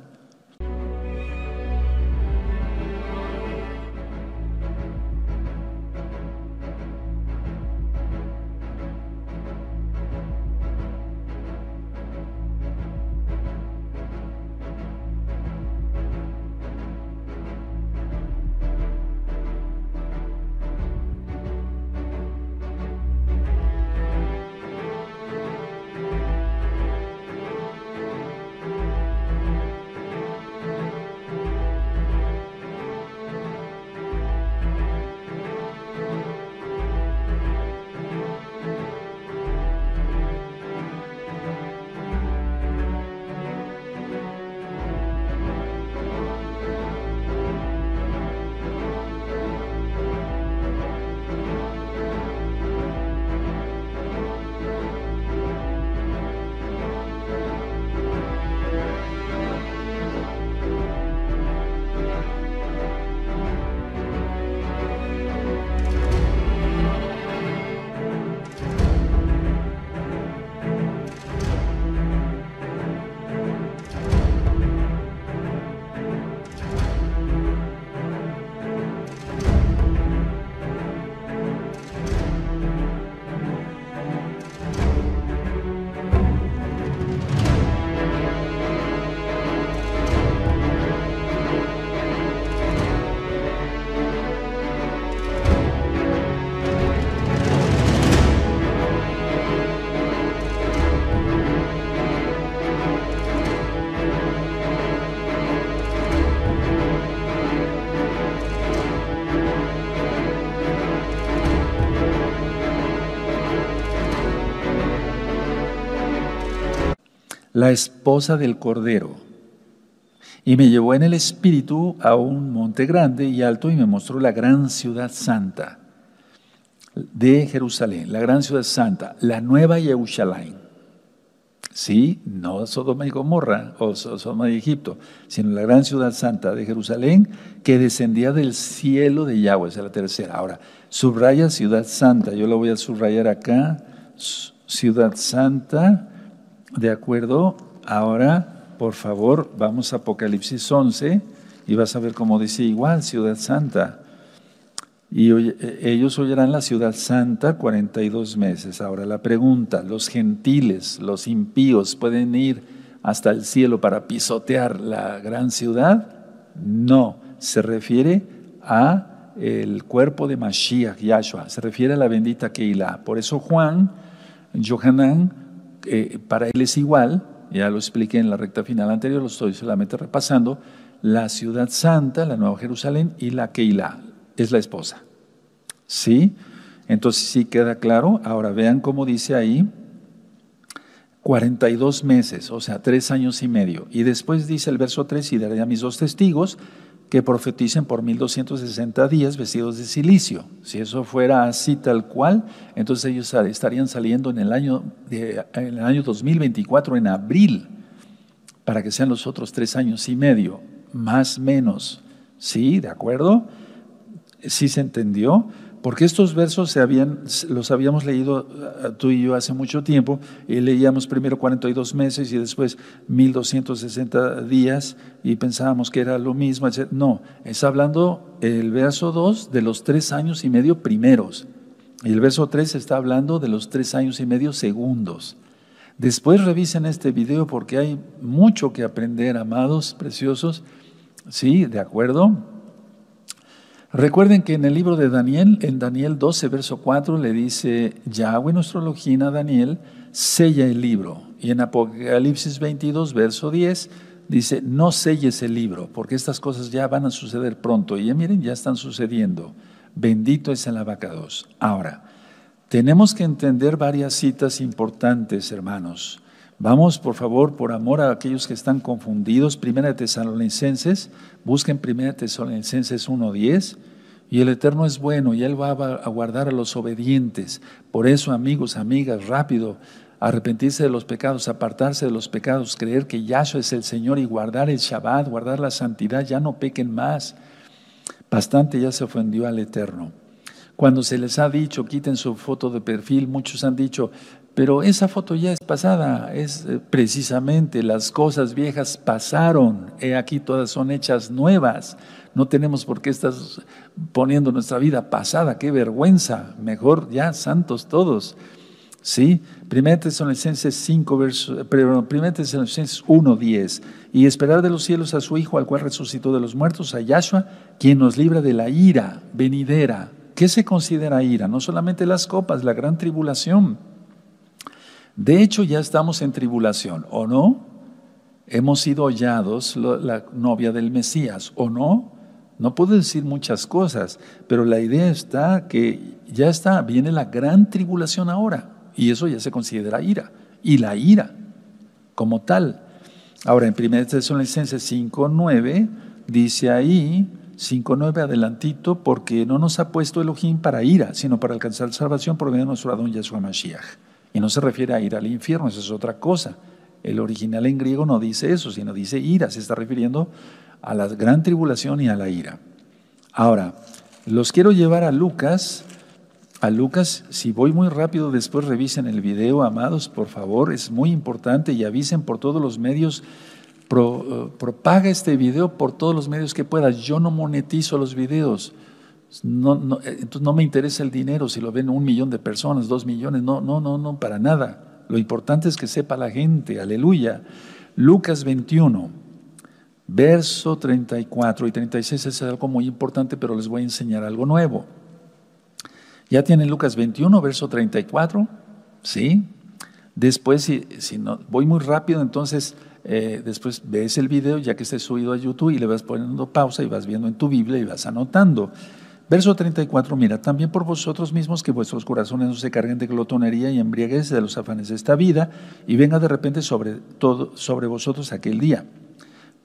la esposa del Cordero. Y me llevó en el espíritu a un monte grande y alto y me mostró la gran ciudad santa de Jerusalén, la gran ciudad santa, la nueva Jerusalén. Sí, no Sodoma y Gomorra o Sodoma de Egipto, sino la gran ciudad santa de Jerusalén que descendía del cielo de Yahweh, es la tercera. Ahora, subraya ciudad santa, yo la voy a subrayar acá, ciudad santa, de acuerdo, ahora por favor vamos a Apocalipsis 11 y vas a ver cómo dice igual ciudad santa. Y e, ellos oyerán la ciudad santa 42 meses. Ahora la pregunta, los gentiles, los impíos, ¿pueden ir hasta el cielo para pisotear la gran ciudad? No, se refiere a el cuerpo de Mashiach, Yahshua, se refiere a la bendita Keilah. Por eso Juan, Johanan, eh, para él es igual, ya lo expliqué en la recta final anterior, lo estoy solamente repasando, la ciudad santa, la Nueva Jerusalén y la Keilah, es la esposa. ¿Sí? Entonces sí queda claro. Ahora vean cómo dice ahí, 42 meses, o sea, tres años y medio. Y después dice el verso 3, y daré a mis dos testigos, que profeticen por 1260 días vestidos de silicio. Si eso fuera así tal cual, entonces ellos estarían saliendo en el año, en el año 2024, en abril, para que sean los otros tres años y medio, más menos. ¿Sí? ¿De acuerdo? ¿Sí se entendió? porque estos versos los habíamos leído eh, tú y yo hace mucho tiempo, y leíamos primero 42 meses y después 1260 días y pensábamos que era lo mismo. No, está hablando el verso 2 de los tres años y medio primeros, y el verso 3 está hablando de los tres años y medio segundos. Después revisen este video porque hay mucho que aprender, amados, preciosos. Sí, de acuerdo. Recuerden que en el libro de Daniel, en Daniel 12, verso 4, le dice Yahweh nuestro Elohim Daniel, sella el libro. Y en Apocalipsis 22, verso 10, dice, no selles el libro, porque estas cosas ya van a suceder pronto. Y miren, ya están sucediendo. Bendito es el abacados. Ahora, tenemos que entender varias citas importantes, hermanos. Vamos, por favor, por amor a aquellos que están confundidos, Primera de Tesalonicenses, busquen Primera de Tesalonicenses 1.10, y el Eterno es bueno, y Él va a guardar a los obedientes. Por eso, amigos, amigas, rápido, arrepentirse de los pecados, apartarse de los pecados, creer que Yahshua es el Señor y guardar el Shabbat, guardar la santidad, ya no pequen más. Bastante ya se ofendió al Eterno. Cuando se les ha dicho, quiten su foto de perfil, muchos han dicho, pero esa foto ya es pasada, es eh, precisamente las cosas viejas pasaron, he aquí todas son hechas nuevas. No tenemos por qué estar poniendo nuestra vida pasada, qué vergüenza, mejor ya santos todos. ¿Sí? 1 Tesalonicenses 5, verso, 1, eh, Y esperar de los cielos a su Hijo, al cual resucitó de los muertos, a Yahshua, quien nos libra de la ira venidera. ¿Qué se considera ira? No solamente las copas, la gran tribulación de hecho, ya estamos en tribulación, ¿o no? Hemos sido hallados la novia del Mesías, ¿o no? No puedo decir muchas cosas, pero la idea está que ya está, viene la gran tribulación ahora, y eso ya se considera ira, y la ira como tal. Ahora, en 1 Tesalonicenses 5.9 dice ahí, 5.9 adelantito, porque no nos ha puesto Elohim para ira, sino para alcanzar salvación por medio de nuestro Adón Yahshua Mashiach. Y no se refiere a ir al infierno, eso es otra cosa. El original en griego no dice eso, sino dice ira, se está refiriendo a la gran tribulación y a la ira. Ahora, los quiero llevar a Lucas. A Lucas, si voy muy rápido, después revisen el video, amados, por favor, es muy importante y avisen por todos los medios. Eh, propaga este video por todos los medios que puedas. Yo no monetizo los videos. No, eh, entonces no me interesa el dinero si lo ven un millón de personas, dos millones, no, no, no, no, para nada. Lo importante es que sepa la gente, aleluya. Lucas 21, verso 34 y 36 es algo muy importante, pero les voy a enseñar algo nuevo. ¿Ya tienen Lucas 21, verso 34? Sí. Después, si, no, voy muy rápido, entonces eh, después ves el video ya que esté subido a YouTube y le vas poniendo pausa y vas viendo en tu Biblia y vas anotando. Verso 34, mira, también por vosotros mismos que vuestros corazones no se carguen de glotonería y embriaguez de los afanes de esta vida, y venga de repente sobre, todo, sobre vosotros aquel día.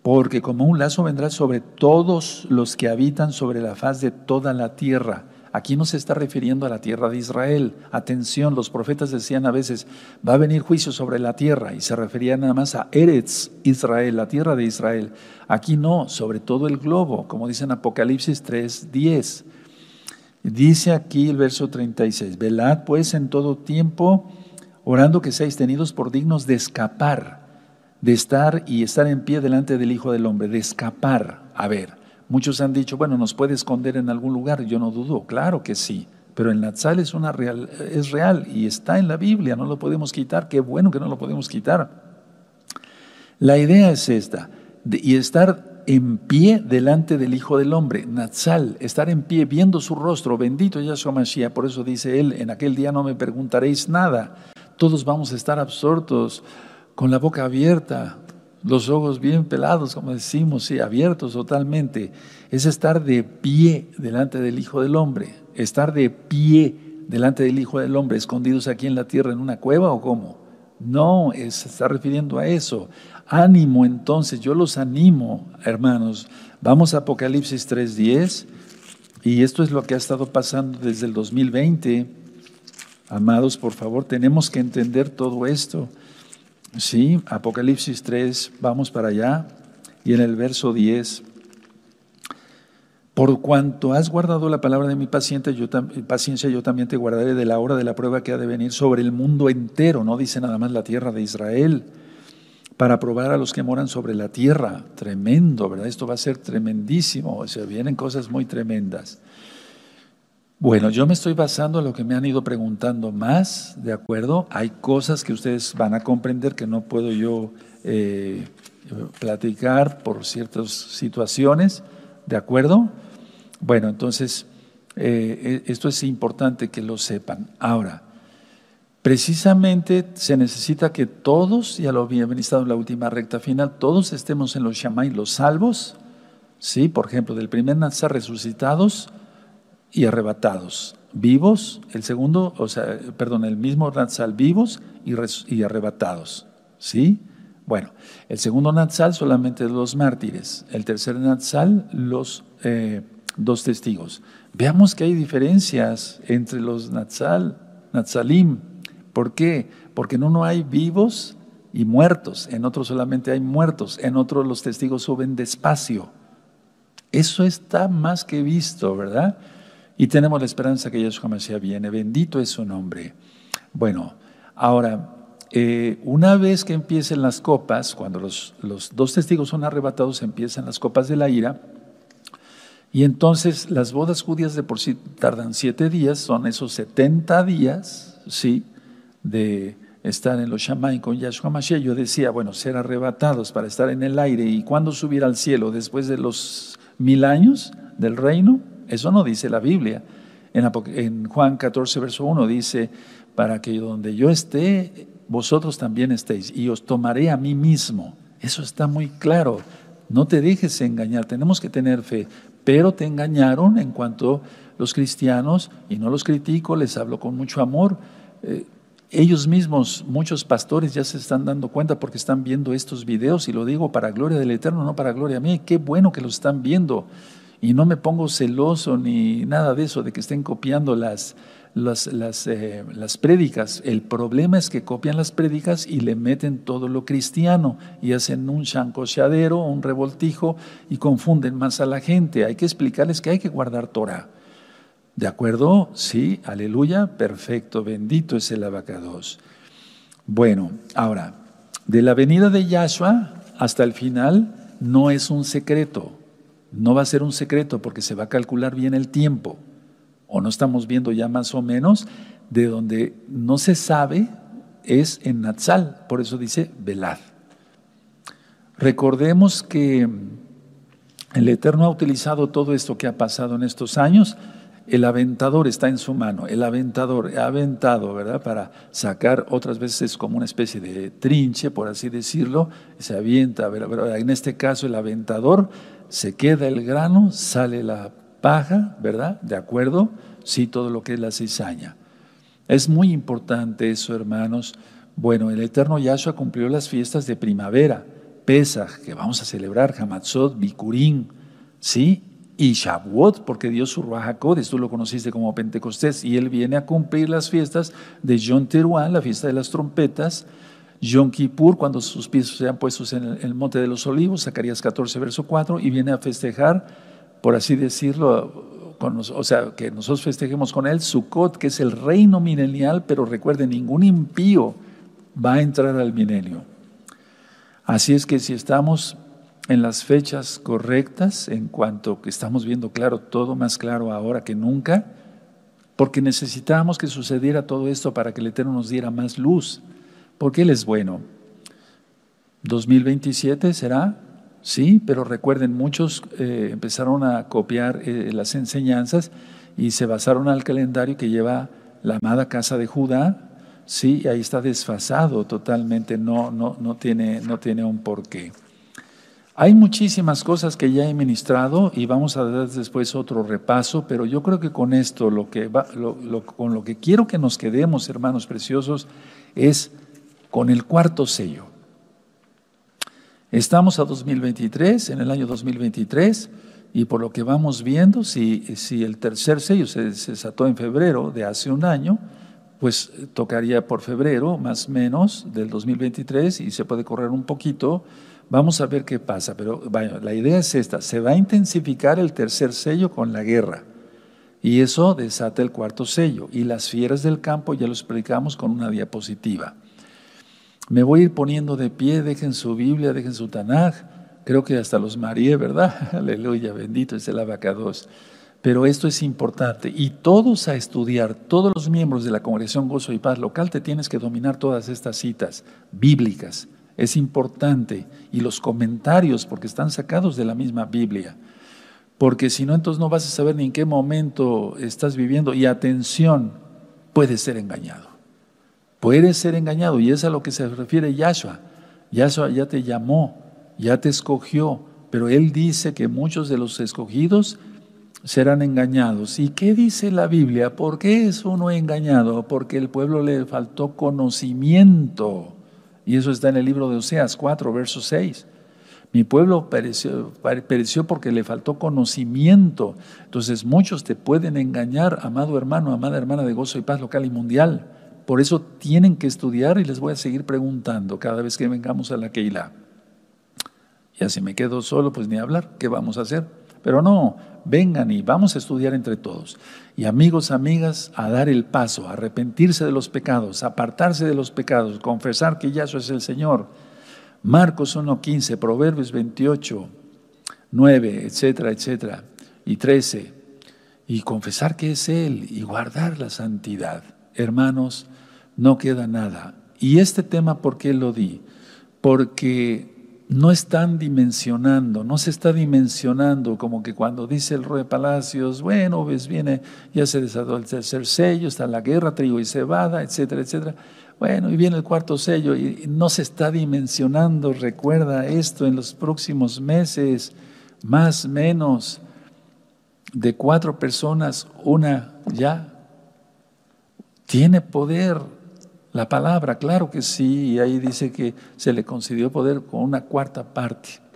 Porque como un lazo vendrá sobre todos los que habitan sobre la faz de toda la tierra Aquí no se está refiriendo a la tierra de Israel. Atención, los profetas decían a veces, va a venir juicio sobre la tierra, y se referían nada más a Eretz Israel, la tierra de Israel. Aquí no, sobre todo el globo, como dice en Apocalipsis 3:10. Dice aquí el verso 36, velad pues en todo tiempo, orando que seáis tenidos por dignos de escapar, de estar y estar en pie delante del Hijo del Hombre, de escapar. A ver, Muchos han dicho, bueno, nos puede esconder en algún lugar, yo no dudo, claro que sí, pero el Natsal es, una real, es real y está en la Biblia, no lo podemos quitar, qué bueno que no lo podemos quitar. La idea es esta, y estar en pie delante del Hijo del Hombre, Natsal, estar en pie viendo su rostro, bendito su Mashiach, por eso dice él, en aquel día no me preguntaréis nada, todos vamos a estar absortos, con la boca abierta, los ojos bien pelados, como decimos, sí, abiertos totalmente, es estar de pie delante del Hijo del Hombre, estar de pie delante del Hijo del Hombre, escondidos aquí en la tierra en una cueva o cómo. No, se está refiriendo a eso. Ánimo entonces, yo los animo, hermanos. Vamos a Apocalipsis 3.10 y esto es lo que ha estado pasando desde el 2020. Amados, por favor, tenemos que entender todo esto. Sí, Apocalipsis 3, vamos para allá. Y en el verso 10, por cuanto has guardado la palabra de mi paciencia, yo también te guardaré de la hora de la prueba que ha de venir sobre el mundo entero, no dice nada más la tierra de Israel, para probar a los que moran sobre la tierra. Tremendo, ¿verdad? Esto va a ser tremendísimo, o sea, vienen cosas muy tremendas. Bueno, yo me estoy basando en lo que me han ido preguntando más, ¿de acuerdo? Hay cosas que ustedes van a comprender que no puedo yo eh, platicar por ciertas situaciones, ¿de acuerdo? Bueno, entonces, eh, e, esto es importante que lo sepan. Ahora, precisamente se necesita que todos, ya lo había estado en la última recta final, todos estemos en los y los salvos, ¿sí? Por ejemplo, del primer Nazar resucitados y arrebatados. Vivos, el segundo, o sea, perdón, el mismo Natsal, vivos y, arrebatados. ¿Sí? Bueno, el segundo Natsal solamente los mártires, el tercer Natsal los eh, dos testigos. Veamos que hay diferencias entre los Natsal, Natsalim. ¿Por qué? Porque en uno hay vivos y muertos, en otro solamente hay muertos, en otro los testigos suben despacio. Eso está más que visto, ¿verdad? y tenemos la esperanza que Yahshua Mashiach viene. Bendito es su nombre. Bueno, ahora, eh, una vez que empiecen las copas, cuando los, dos testigos son arrebatados, empiezan las copas de la ira. Y entonces las bodas judías de por sí tardan siete días, son esos 70 días, ¿sí? De estar en los Shamay con Yahshua Mashiach. Yo decía, bueno, ser arrebatados para estar en el aire. ¿Y cuándo subir al cielo? ¿Después de los mil años del reino? Eso no dice la Biblia. En, Juan 14, verso 1 dice, para que donde yo esté, vosotros también estéis, y os tomaré a mí mismo. Eso está muy claro. No te dejes engañar, tenemos que tener fe. Pero te engañaron en cuanto los cristianos, y no los critico, les hablo con mucho amor. Eh, ellos mismos, muchos pastores ya se están dando cuenta porque están viendo estos videos, y lo digo para gloria del Eterno, no para gloria a mí. Qué bueno que los están viendo. Y no me pongo celoso ni nada de eso, de que estén copiando las, las, eh, las, prédicas. El problema es que copian las prédicas y le meten todo lo cristiano y hacen un chancoseadero, un revoltijo y confunden más a la gente. Hay que explicarles que hay que guardar Torah. ¿De acuerdo? Sí, aleluya, perfecto, bendito es el abacados. Bueno, ahora, de la venida de Yahshua hasta el final no es un secreto. No va a ser un secreto porque se va a calcular bien el tiempo. O no estamos viendo ya más o menos de donde no se sabe es en Natsal, por eso dice velad. Recordemos que el Eterno ha utilizado todo esto que ha pasado en estos años. El aventador está en su mano, el aventador ha aventado, ¿verdad? Para sacar otras veces como una especie de trinche, por así decirlo, se avienta, en este caso el aventador se queda el grano, sale la paja, ¿verdad? ¿De acuerdo? Sí, todo lo que es la cizaña. Es muy importante eso, hermanos. Bueno, el Eterno Yahshua cumplió las fiestas de primavera, Pesaj, que vamos a celebrar, Hamatzot, Bikurim, ¿sí? Y Shavuot, porque Dios su Jacob tú lo conociste como Pentecostés, y él viene a cumplir las fiestas de John Teruán, la fiesta de las trompetas, Yom Kippur, cuando sus pies sean puestos en el, Monte de los Olivos, Zacarías 14, verso 4, y viene a festejar, por así decirlo, o sea, que nosotros festejemos con él, Sukkot, que es el reino milenial, pero recuerde, ningún impío va a entrar al milenio. Así es que si estamos en las fechas correctas, en cuanto que estamos viendo claro, todo más claro ahora que nunca, porque necesitábamos que sucediera todo esto para que el Eterno nos diera más luz qué Él es bueno. 2027 será, sí, pero recuerden, muchos eh, empezaron a copiar eh, las enseñanzas y se basaron al calendario que lleva la amada casa de Judá, sí, ahí está desfasado totalmente, no, no, no, tiene, no tiene un porqué. Hay muchísimas cosas que ya he ministrado y vamos a dar después otro repaso, pero yo creo que con esto, lo que con lo que quiero que nos quedemos, hermanos preciosos, es con el cuarto sello. Estamos a 2023, en el año 2023, y por lo que vamos viendo, si, si el tercer sello se, desató en febrero de hace un año, pues eh, tocaría por febrero, más o menos, del 2023, y se puede correr un poquito. Vamos a ver qué pasa, pero la idea es esta, se va a intensificar el tercer sello con la guerra, y eso desata el cuarto sello, y las fieras del campo ya lo explicamos con una diapositiva. Me voy a ir poniendo de pie, dejen su Biblia, dejen su Tanaj, creo que hasta los María, ¿verdad? Aleluya, bendito es el abacados. Pero esto es importante. Y todos a estudiar, todos los miembros de la Congregación Gozo y Paz Local, te tienes que dominar todas estas citas bíblicas. Es importante. Y los comentarios, porque están sacados de la misma Biblia. Porque si no, entonces no vas a saber ni en qué momento estás viviendo. Y atención, puedes ser engañado. Puedes ser engañado y es a lo que se refiere Yahshua. Yahshua ya te llamó, ya te escogió, pero él dice que muchos de los escogidos serán engañados. ¿Y qué dice la Biblia? ¿Por qué es uno engañado? Porque el pueblo le faltó conocimiento. Y eso está en el libro de Oseas 4, verso 6. Mi pueblo pereció, pereció, porque le faltó conocimiento. Entonces muchos te pueden engañar, amado hermano, amada hermana de gozo y paz local y mundial. Por eso tienen que estudiar y les voy a seguir preguntando cada vez que vengamos a la Keilah. Y así me quedo solo, pues ni hablar, ¿qué vamos a hacer? Pero no, vengan y vamos a estudiar entre todos. Y amigos, amigas, a dar el paso, a arrepentirse de los pecados, apartarse de los pecados, confesar que Yahshua es el Señor. Marcos 1.15, Proverbios 28, 9, etcétera, etcétera, y 13. Y confesar que es Él y guardar la santidad. Hermanos, no queda nada. Y este tema, ¿por qué lo di? Porque no están dimensionando, no se está dimensionando como que cuando dice el rey de Palacios, bueno, ves, pues viene, ya se desató el tercer sello, está la guerra, trigo y cebada, etcétera, etcétera. Bueno, y viene el cuarto sello y no se está dimensionando, recuerda esto, en los próximos meses, más menos, de cuatro personas, una ya tiene poder la palabra, claro que sí, y ahí dice que se le concedió poder con una cuarta parte.